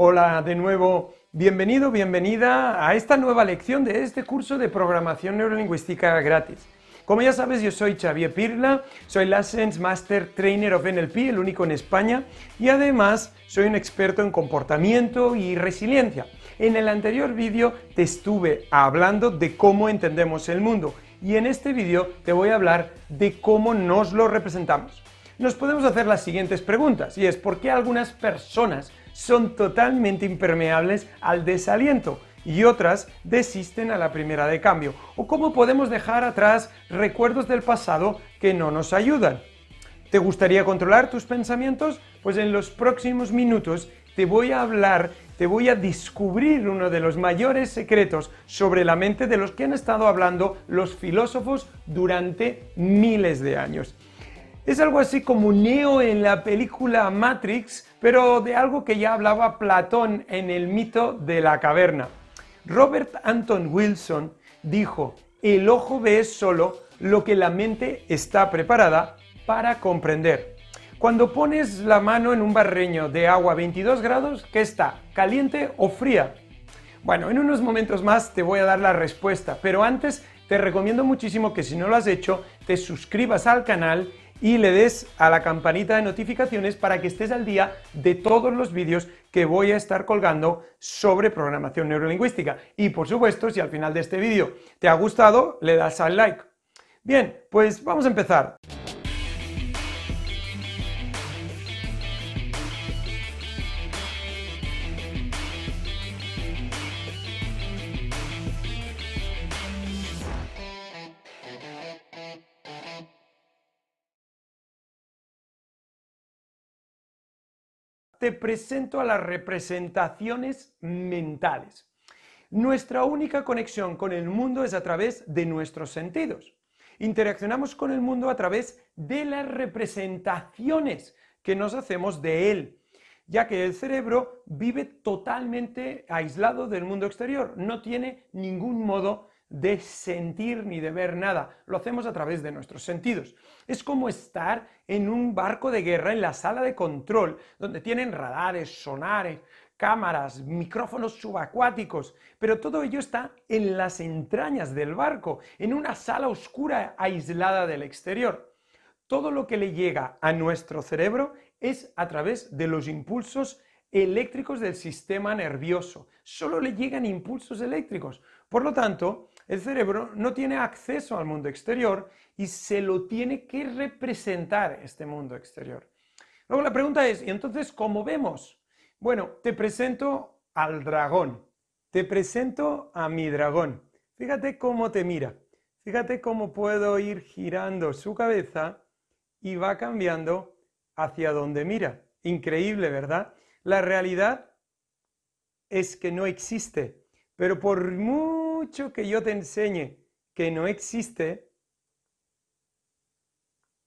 Hola de nuevo, bienvenido, bienvenida a esta nueva lección de este curso de programación neurolingüística gratis. Como ya sabes, yo soy Xavier Pirla, soy Licensed Master Trainer of NLP, el único en España, y además soy un experto en comportamiento y resiliencia. En el anterior vídeo te estuve hablando de cómo entendemos el mundo y en este vídeo te voy a hablar de cómo nos lo representamos. Nos podemos hacer las siguientes preguntas y es ¿por qué algunas personas son totalmente impermeables al desaliento y otras desisten a la primera de cambio. O cómo podemos dejar atrás recuerdos del pasado que no nos ayudan. ¿Te gustaría controlar tus pensamientos? Pues en los próximos minutos te voy a hablar, te voy a descubrir uno de los mayores secretos sobre la mente de los que han estado hablando los filósofos durante miles de años. Es algo así como Neo en la película Matrix, pero de algo que ya hablaba Platón en el mito de la caverna. Robert Anton Wilson dijo, el ojo ve solo lo que la mente está preparada para comprender. Cuando pones la mano en un barreño de agua a 22 grados, ¿qué está? ¿Caliente o fría? Bueno, en unos momentos más te voy a dar la respuesta, pero antes te recomiendo muchísimo que si no lo has hecho, te suscribas al canal y le des a la campanita de notificaciones para que estés al día de todos los vídeos que voy a estar colgando sobre programación neurolingüística. Y por supuesto, si al final de este vídeo te ha gustado, le das al like. Bien, pues vamos a empezar. te presento a las representaciones mentales. Nuestra única conexión con el mundo es a través de nuestros sentidos. Interaccionamos con el mundo a través de las representaciones que nos hacemos de él, ya que el cerebro vive totalmente aislado del mundo exterior, no tiene ningún modo de sentir ni de ver nada, lo hacemos a través de nuestros sentidos. Es como estar en un barco de guerra en la sala de control, donde tienen radares, sonares, cámaras, micrófonos subacuáticos, pero todo ello está en las entrañas del barco, en una sala oscura aislada del exterior. Todo lo que le llega a nuestro cerebro es a través de los impulsos eléctricos del sistema nervioso. Solo le llegan impulsos eléctricos. Por lo tanto, el cerebro no tiene acceso al mundo exterior y se lo tiene que representar este mundo exterior. Luego la pregunta es, ¿y entonces cómo vemos? Bueno, te presento al dragón, te presento a mi dragón. Fíjate cómo te mira, fíjate cómo puedo ir girando su cabeza y va cambiando hacia donde mira. Increíble, ¿verdad? La realidad es que no existe, pero por muy mucho que yo te enseñe que no existe,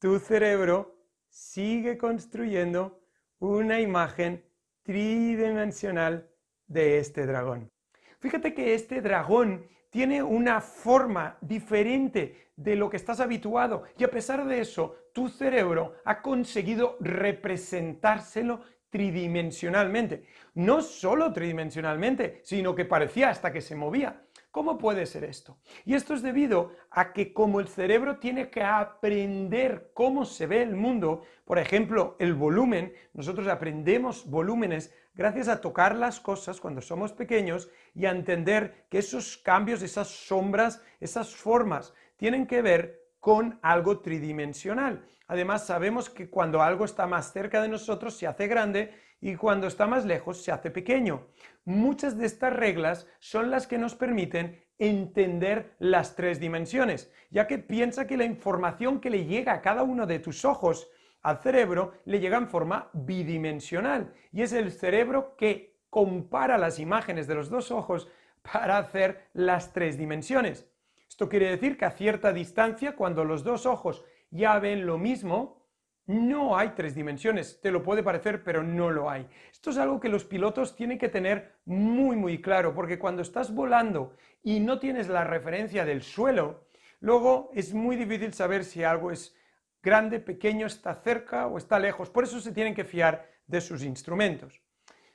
tu cerebro sigue construyendo una imagen tridimensional de este dragón. Fíjate que este dragón tiene una forma diferente de lo que estás habituado y a pesar de eso, tu cerebro ha conseguido representárselo tridimensionalmente. No solo tridimensionalmente, sino que parecía hasta que se movía. ¿Cómo puede ser esto? Y esto es debido a que como el cerebro tiene que aprender cómo se ve el mundo, por ejemplo, el volumen, nosotros aprendemos volúmenes gracias a tocar las cosas cuando somos pequeños y a entender que esos cambios, esas sombras, esas formas tienen que ver con algo tridimensional. Además, sabemos que cuando algo está más cerca de nosotros se hace grande y cuando está más lejos se hace pequeño. Muchas de estas reglas son las que nos permiten entender las tres dimensiones, ya que piensa que la información que le llega a cada uno de tus ojos al cerebro le llega en forma bidimensional y es el cerebro que compara las imágenes de los dos ojos para hacer las tres dimensiones. Esto quiere decir que a cierta distancia, cuando los dos ojos ya ven lo mismo, no hay tres dimensiones, te lo puede parecer, pero no lo hay. Esto es algo que los pilotos tienen que tener muy, muy claro, porque cuando estás volando y no tienes la referencia del suelo, luego es muy difícil saber si algo es grande, pequeño, está cerca o está lejos. Por eso se tienen que fiar de sus instrumentos.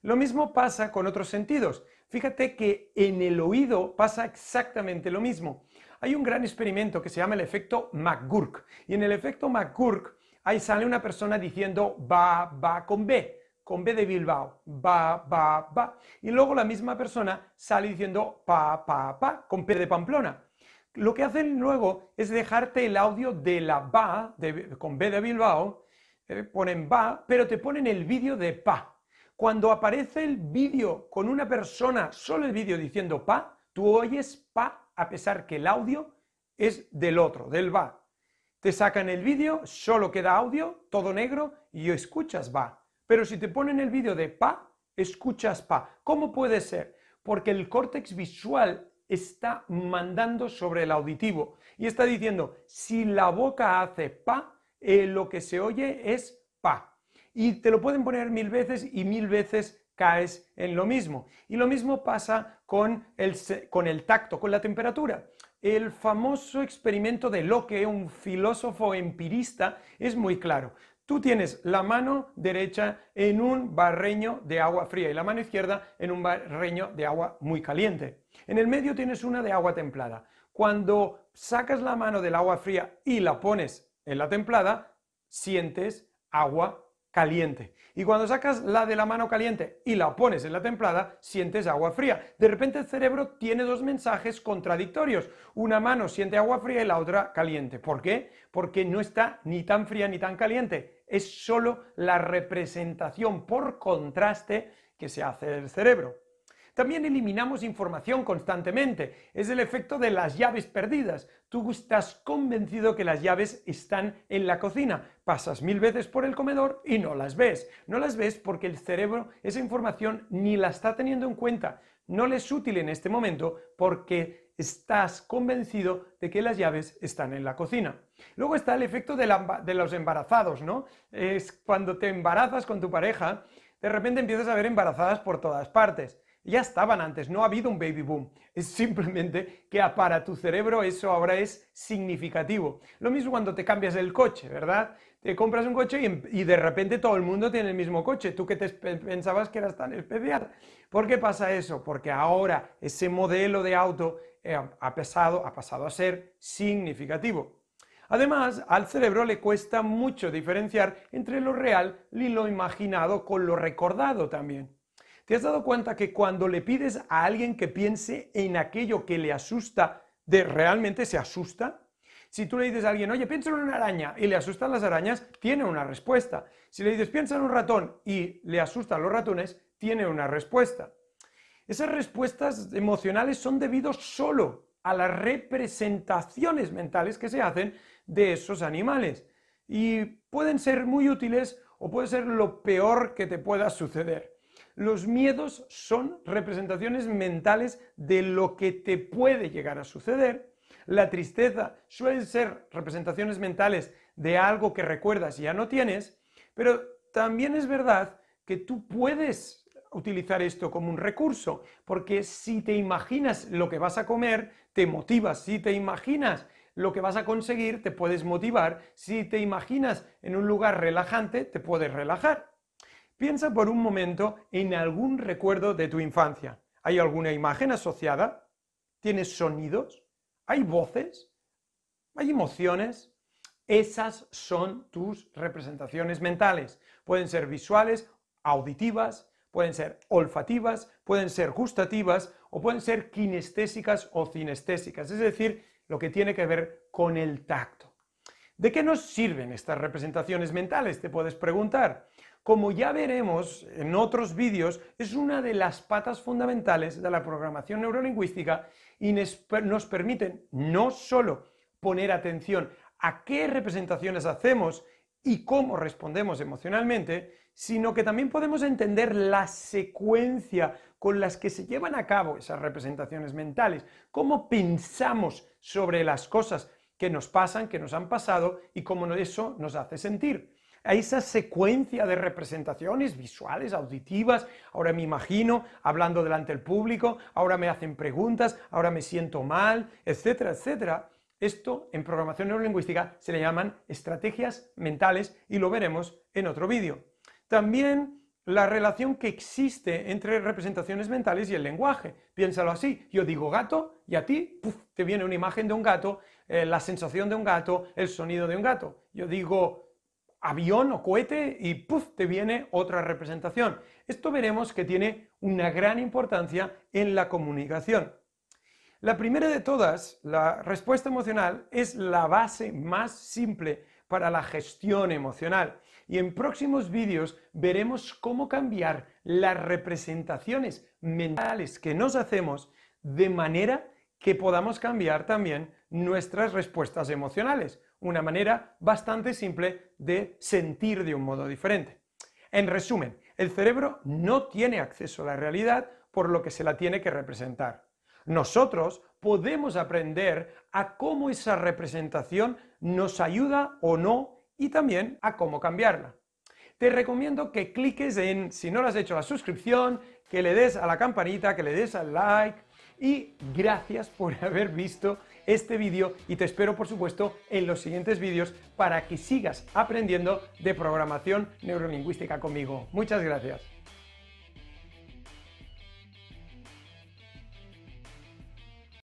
Lo mismo pasa con otros sentidos. Fíjate que en el oído pasa exactamente lo mismo. Hay un gran experimento que se llama el efecto McGurk. Y en el efecto McGurk ahí sale una persona diciendo va, va con B, con B de Bilbao, va, va, va. Y luego la misma persona sale diciendo pa, pa, pa, con P de Pamplona. Lo que hacen luego es dejarte el audio de la va, con B de Bilbao, eh, ponen va, pero te ponen el vídeo de pa. Cuando aparece el vídeo con una persona, solo el vídeo diciendo pa, tú oyes pa a pesar que el audio es del otro, del va. Te sacan el vídeo, solo queda audio, todo negro y escuchas va. Pero si te ponen el vídeo de pa, escuchas pa. ¿Cómo puede ser? Porque el córtex visual está mandando sobre el auditivo y está diciendo, si la boca hace pa, eh, lo que se oye es pa. Y te lo pueden poner mil veces y mil veces caes en lo mismo. Y lo mismo pasa con el, con el tacto, con la temperatura. El famoso experimento de Locke, un filósofo empirista, es muy claro. Tú tienes la mano derecha en un barreño de agua fría y la mano izquierda en un barreño de agua muy caliente. En el medio tienes una de agua templada. Cuando sacas la mano del agua fría y la pones en la templada, sientes agua caliente. Y cuando sacas la de la mano caliente y la pones en la templada, sientes agua fría. De repente el cerebro tiene dos mensajes contradictorios. Una mano siente agua fría y la otra caliente. ¿Por qué? Porque no está ni tan fría ni tan caliente. Es solo la representación por contraste que se hace del cerebro. También eliminamos información constantemente. Es el efecto de las llaves perdidas. Tú estás convencido que las llaves están en la cocina. Pasas mil veces por el comedor y no las ves. No las ves porque el cerebro esa información ni la está teniendo en cuenta. No le es útil en este momento porque estás convencido de que las llaves están en la cocina. Luego está el efecto de, de los embarazados, ¿no? Es cuando te embarazas con tu pareja, de repente empiezas a ver embarazadas por todas partes ya estaban antes, no ha habido un baby boom. Es simplemente que para tu cerebro eso ahora es significativo. Lo mismo cuando te cambias el coche, ¿verdad? Te compras un coche y, em, de repente todo el mundo tiene el mismo coche. Tú que te pensabas que eras tan especial. ¿Por qué pasa eso? Porque ahora ese modelo de auto eh, ha pasado a ser significativo. Además, al cerebro le cuesta mucho diferenciar entre lo real y lo imaginado con lo recordado también. ¿Te has dado cuenta que cuando le pides a alguien que piense en aquello que le asusta, de realmente se asusta? Si tú le dices a alguien, oye, piensa en una araña y le asustan las arañas, tiene una respuesta. Si le dices, piensa en un ratón y le asustan los ratones, tiene una respuesta. Esas respuestas emocionales son debidas solo a las representaciones mentales que se hacen de esos animales y pueden ser muy útiles o puede ser lo peor que te pueda suceder. Los miedos son representaciones mentales de lo que te puede llegar a suceder. La tristeza suelen ser representaciones mentales de algo que recuerdas y ya no tienes, pero también es verdad que tú puedes utilizar esto como un recurso, porque si te imaginas lo que vas a comer, te motivas, si te imaginas lo que vas a conseguir, te puedes motivar, si te imaginas en un lugar relajante, te puedes relajar. Piensa por un momento en algún recuerdo de tu infancia. ¿Hay alguna imagen asociada? ¿Tienes sonidos? ¿Hay voces? ¿Hay emociones? Esas son tus representaciones mentales. Pueden ser visuales, auditivas, pueden ser olfativas, pueden ser gustativas o pueden ser kinestésicas o cinestésicas, es decir, lo que tiene que ver con el tacto. ¿De qué nos sirven estas representaciones mentales? Te puedes preguntar. Como ya veremos en otros vídeos, es una de las patas fundamentales de la programación neurolingüística y nos permiten no solo poner atención a qué representaciones hacemos y cómo respondemos emocionalmente, sino que también podemos entender la secuencia con las que se llevan a cabo esas representaciones mentales, cómo pensamos sobre las cosas, que nos pasan, que nos han pasado y cómo eso nos hace sentir. A esa secuencia de representaciones visuales, auditivas, ahora me imagino hablando delante del público, ahora me hacen preguntas, ahora me siento mal, etcétera, etcétera. Esto en programación neurolingüística se le llaman estrategias mentales y lo veremos en otro vídeo. También la relación que existe entre representaciones mentales y el lenguaje. Piénsalo así, yo digo gato y a ti te viene una imagen de un gato, eh, la sensación de un gato, el sonido de un gato. Yo digo avión o cohete y te viene otra representación. Esto veremos que tiene una gran importancia en la comunicación. La primera de todas, la respuesta emocional, es la base más simple para la gestión emocional y en próximos vídeos veremos cómo cambiar las representaciones mentales que nos hacemos de manera que podamos cambiar también nuestras respuestas emocionales. Una manera bastante simple de sentir de un modo diferente. En resumen, el cerebro no tiene acceso a la realidad por lo que se la tiene que representar. Nosotros podemos aprender a cómo esa representación nos ayuda o no y también a cómo cambiarla. Te recomiendo que cliques en, si no lo has hecho, la suscripción, que le des a la campanita, que le des al like y gracias por haber visto este vídeo y te espero por supuesto en los siguientes vídeos para que sigas aprendiendo de programación neurolingüística conmigo. Muchas gracias.